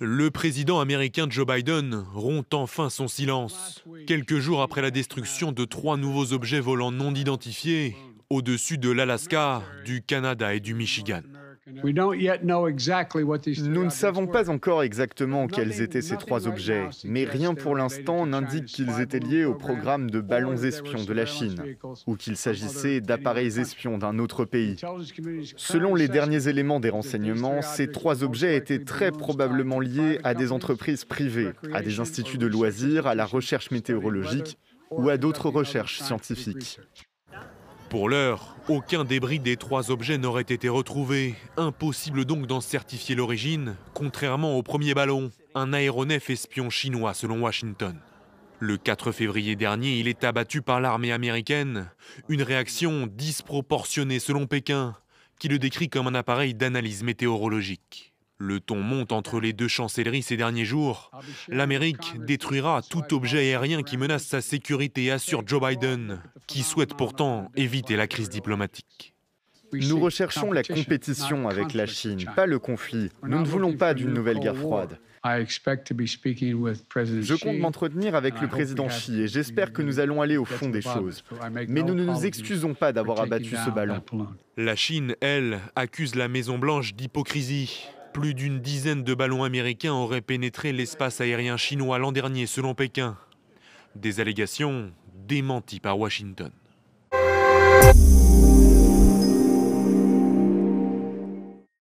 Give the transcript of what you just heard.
Le président américain Joe Biden rompt enfin son silence. Quelques jours après la destruction de trois nouveaux objets volants non identifiés au-dessus de l'Alaska, du Canada et du Michigan. Nous ne savons pas encore exactement quels étaient ces trois objets, mais rien pour l'instant n'indique qu'ils étaient liés au programme de ballons espions de la Chine ou qu'il s'agissait d'appareils espions d'un autre pays. Selon les derniers éléments des renseignements, ces trois objets étaient très probablement liés à des entreprises privées, à des instituts de loisirs, à la recherche météorologique ou à d'autres recherches scientifiques. Pour l'heure, aucun débris des trois objets n'aurait été retrouvé. Impossible donc d'en certifier l'origine, contrairement au premier ballon, un aéronef espion chinois selon Washington. Le 4 février dernier, il est abattu par l'armée américaine, une réaction disproportionnée selon Pékin, qui le décrit comme un appareil d'analyse météorologique. Le ton monte entre les deux chancelleries ces derniers jours. L'Amérique détruira tout objet aérien qui menace sa sécurité, assure Joe Biden, qui souhaite pourtant éviter la crise diplomatique. Nous recherchons la compétition avec la Chine, pas le conflit. Nous ne voulons pas d'une nouvelle guerre froide. Je compte m'entretenir avec le président Xi et j'espère que nous allons aller au fond des choses. Mais nous ne nous excusons pas d'avoir abattu ce ballon. La Chine, elle, accuse la Maison-Blanche d'hypocrisie. Plus d'une dizaine de ballons américains auraient pénétré l'espace aérien chinois l'an dernier, selon Pékin. Des allégations démenties par Washington.